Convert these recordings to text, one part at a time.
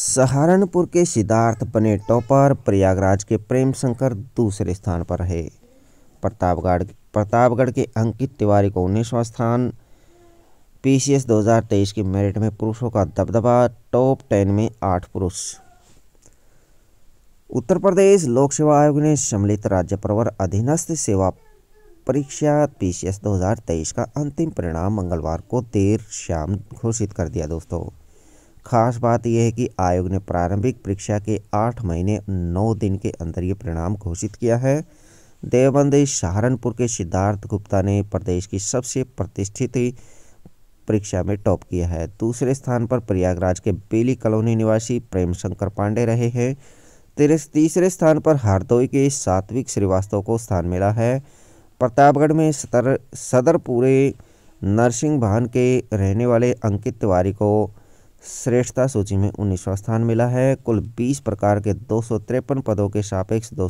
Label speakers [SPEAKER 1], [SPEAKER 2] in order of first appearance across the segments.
[SPEAKER 1] सहारनपुर के सिद्धार्थ बने टॉपर प्रयागराज के प्रेम शंकर दूसरे स्थान पर रहे प्रतापगढ़ प्रतापगढ़ के अंकित तिवारी को उन्नीसवां स्थान पीसीएस 2023 की मेरिट में पुरुषों का दबदबा टॉप टेन में आठ पुरुष उत्तर प्रदेश लोक सेवा आयोग ने सम्मिलित राज्य प्रवर अधीनस्थ सेवा परीक्षा पीसीएस 2023 का अंतिम परिणाम मंगलवार को देर शाम घोषित कर दिया दोस्तों खास बात यह है कि आयोग ने प्रारंभिक परीक्षा के आठ महीने नौ दिन के अंदर ये परिणाम घोषित किया है देवबंद सहारनपुर के सिद्धार्थ गुप्ता ने प्रदेश की सबसे प्रतिष्ठित परीक्षा में टॉप किया है दूसरे स्थान पर प्रयागराज के बेली कॉलोनी निवासी प्रेम शंकर पांडे रहे हैं तीसरे स्थान पर हरदोई के सात्विक श्रीवास्तव को स्थान मिला है प्रतापगढ़ में सतर सदरपुरे नरसिंह भान के रहने वाले अंकित तिवारी को श्रेष्ठता सूची में उन्नीसवां स्थान मिला है कुल बीस प्रकार के दो पदों के सापेक्ष दो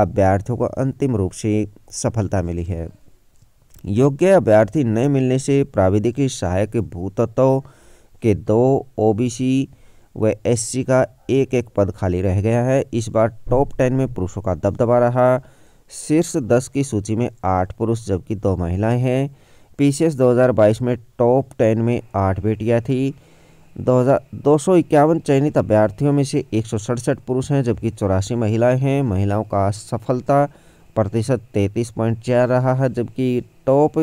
[SPEAKER 1] अभ्यर्थियों को अंतिम रूप से सफलता मिली है योग्य अभ्यर्थी न मिलने से प्राविधिकी सहायक भूतत्व के दो ओबीसी व एससी का एक एक पद खाली रह गया है इस बार टॉप टेन में पुरुषों का दबदबा रहा शीर्ष दस की सूची में आठ पुरुष जबकि दो महिलाएं हैं पीसीएस 2022 में टॉप टेन में आठ बेटियां थीं दो हज़ार दो सौ इक्यावन चयनित अभ्यर्थियों में से एक सौ सड़सठ पुरुष हैं जबकि चौरासी महिलाएं हैं महिलाओं का सफलता प्रतिशत तैंतीस पॉइंट चार रहा है जबकि टॉप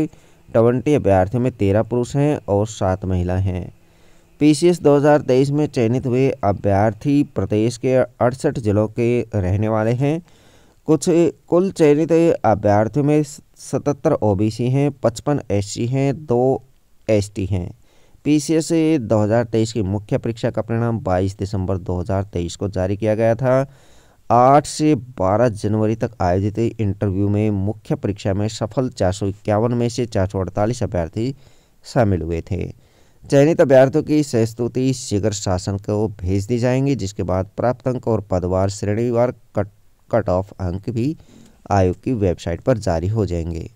[SPEAKER 1] ट्वेंटी अभ्यर्थियों में तेरह पुरुष हैं और सात महिलाएं हैं पीसीएस 2023 में चयनित हुए अभ्यर्थी प्रदेश के अड़सठ जिलों के रहने वाले हैं कुछ कुल चयनित अभ्यर्थियों में सतहत्तर ओ हैं पचपन एस हैं दो एस हैं पी सी एस की मुख्य परीक्षा का परिणाम 22 दिसंबर 2023 को जारी किया गया था 8 से 12 जनवरी तक आयोजित इंटरव्यू में मुख्य परीक्षा में सफल चार में से चार अभ्यर्थी शामिल हुए थे चयनित अभ्यर्थियों की सहस्तुति शीघ्र शासन को भेज दी जाएंगी जिसके बाद प्राप्त अंक और पदवार श्रेणीवार कट कट ऑफ अंक भी आयोग की वेबसाइट पर जारी हो जाएंगे